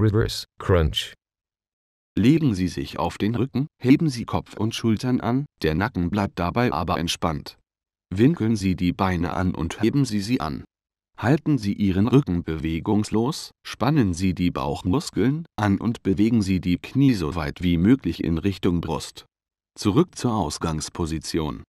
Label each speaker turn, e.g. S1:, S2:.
S1: Reverse Crunch.
S2: Legen Sie sich auf den Rücken, heben Sie Kopf und Schultern an, der Nacken bleibt dabei aber entspannt. Winkeln Sie die Beine an und heben Sie sie an. Halten Sie Ihren Rücken bewegungslos, spannen Sie die Bauchmuskeln an und bewegen Sie die Knie so weit wie möglich in Richtung Brust. Zurück zur Ausgangsposition.